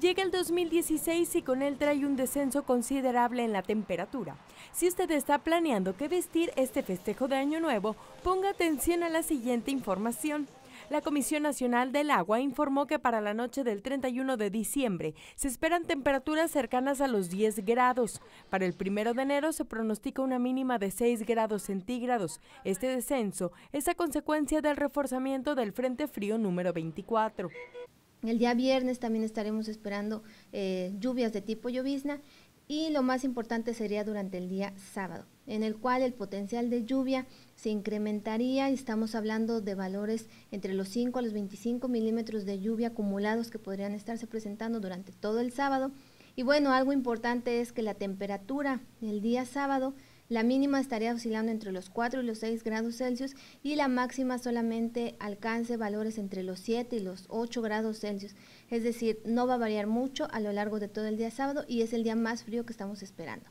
Llega el 2016 y con él trae un descenso considerable en la temperatura. Si usted está planeando qué vestir este festejo de Año Nuevo, ponga atención a la siguiente información. La Comisión Nacional del Agua informó que para la noche del 31 de diciembre se esperan temperaturas cercanas a los 10 grados. Para el 1 de enero se pronostica una mínima de 6 grados centígrados. Este descenso es a consecuencia del reforzamiento del Frente Frío número 24. El día viernes también estaremos esperando eh, lluvias de tipo llovizna y lo más importante sería durante el día sábado, en el cual el potencial de lluvia se incrementaría y estamos hablando de valores entre los 5 a los 25 milímetros de lluvia acumulados que podrían estarse presentando durante todo el sábado. Y bueno, algo importante es que la temperatura el día sábado la mínima estaría oscilando entre los 4 y los 6 grados Celsius y la máxima solamente alcance valores entre los 7 y los 8 grados Celsius. Es decir, no va a variar mucho a lo largo de todo el día sábado y es el día más frío que estamos esperando.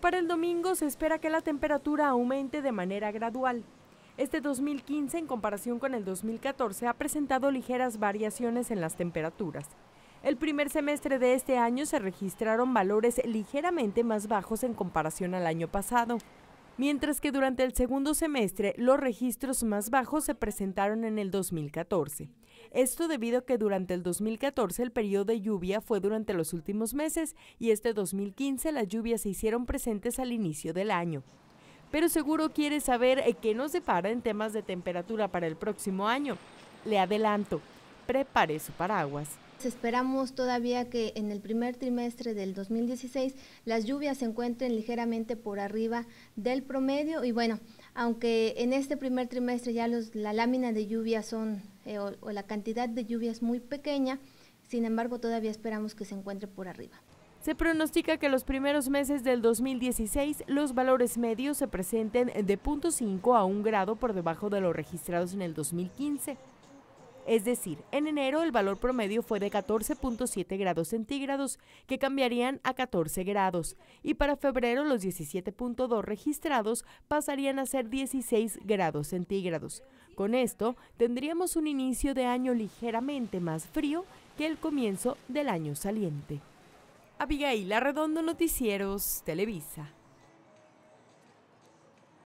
Para el domingo se espera que la temperatura aumente de manera gradual. Este 2015 en comparación con el 2014 ha presentado ligeras variaciones en las temperaturas. El primer semestre de este año se registraron valores ligeramente más bajos en comparación al año pasado, mientras que durante el segundo semestre los registros más bajos se presentaron en el 2014. Esto debido a que durante el 2014 el periodo de lluvia fue durante los últimos meses y este 2015 las lluvias se hicieron presentes al inicio del año. Pero seguro quiere saber eh, qué nos depara en temas de temperatura para el próximo año. Le adelanto, prepare su paraguas. Esperamos todavía que en el primer trimestre del 2016 las lluvias se encuentren ligeramente por arriba del promedio y bueno, aunque en este primer trimestre ya los, la lámina de lluvia son eh, o, la cantidad de lluvia es muy pequeña, sin embargo todavía esperamos que se encuentre por arriba. Se pronostica que los primeros meses del 2016 los valores medios se presenten de 0.5 a 1 grado por debajo de los registrados en el 2015. Es decir, en enero el valor promedio fue de 14.7 grados centígrados, que cambiarían a 14 grados, y para febrero los 17.2 registrados pasarían a ser 16 grados centígrados. Con esto, tendríamos un inicio de año ligeramente más frío que el comienzo del año saliente. Abigail Arredondo Noticieros, Televisa.